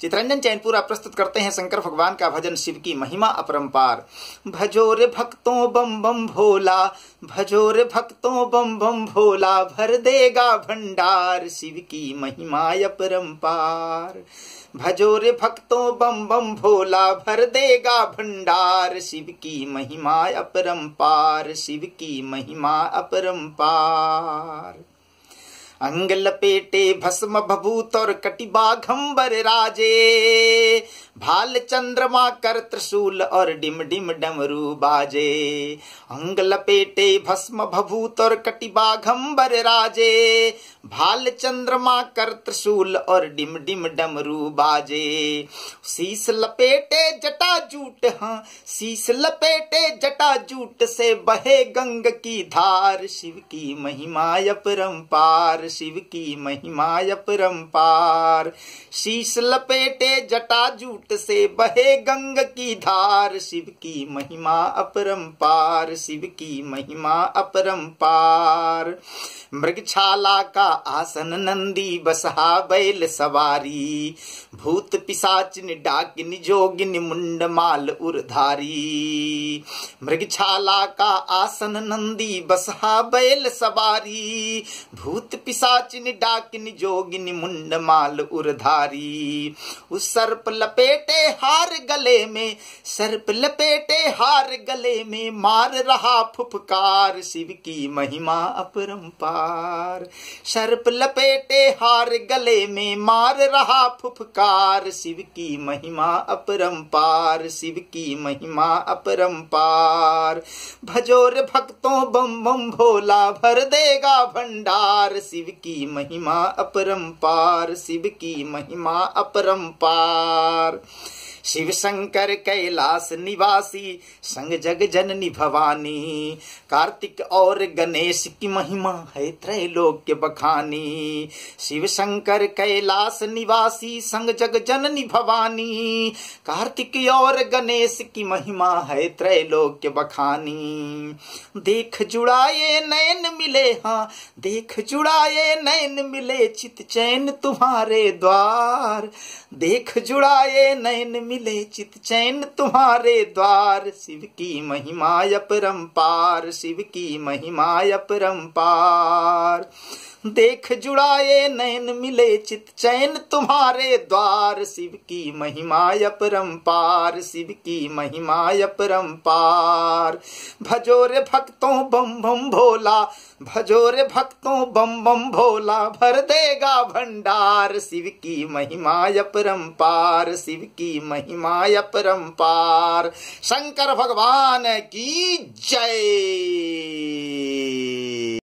चितरंजन चैनपुरा प्रस्तुत करते हैं शंकर भगवान का भजन शिव की महिमा अपरंपार भजोर भक्तों बम बम भोला भजोर भक्तों बम बम भोला भर देगा भंडार शिव की महिमा अपरंपार भजोर भक्तों बम बम भोला भर देगा भंडार शिव की महिमा अपरंपार शिव की महिमा अपरंपार अंग लपेटे भस्म भभूत और कटिबाघम्बर राजे भाल चंद्रमा कर त्रिशूल और डिम डिम डमरू बाजे अंग लपेटे भस्म भभूत और कटिबाघम्बर राजे भाल चंद्रमा कर त्रिशूल और डिम डिम डमरू बाजे शीस लपेटे जटा जूट हाँ शीस लपेटे जटा जूट से बहे गंग की धार शिव की महिमा पार शिव की महिमा अपरंपार शीश लपेटे जटा जूट से बहे गंग की धार शिव की महिमा अपरम्पार शिव की महिमा अपरंपार मृगछाला का आसन नंदी बसहा बैल सवारी भूत पिसाचिन डाकिन जोगिन मुंड माल उर्धारी मृगछाला का आसन नंदी बसहा बैल सवारी भूत पिस पिशाचिनी डाकिनी जोगिनी माल उरधारी उस सर्प लपेटे हार गले में सर्प लपेटे हार गले में मार रहा फुफकार शिव की महिमा अपरंपार सर्प लपेटे हार गले में मार रहा फुफकार शिव की महिमा अपरंपार शिव की महिमा अपरंपार भजोर भक्तों बम बम भोला भर देगा भंडार शिव की महिमा अपरंपार शिव की महिमा अपरंपार शिव शंकर कैलाश निवासी संग जग जननी भवानी कार्तिक और गणेश की महिमा है के बखानी शिव शंकर कैलाश निवासी संग जग जननी भवानी कार्तिक और गणेश की महिमा है के बखानी देख जुड़ाए नैन मिले हाँ देख जुड़ाए नैन मिले चित चैन तुम्हारे द्वार देख जुड़ाए नैन मिले मिले चित चैन तुम्हारे द्वार शिव की महिमा अपरम्पार शिव की महिमा पार देख जुड़ाए नैन मिले चित चैन तुम्हारे द्वार शिव की महिमा अपरंपार शिव की महिमा अपरंपार भजोर भक्तों बम बम भोला भजोर भक्तों बम बम भोला भर देगा भंडार शिव की महिमा अपरंपार शिव की महिमा अपरंपार शंकर भगवान की जय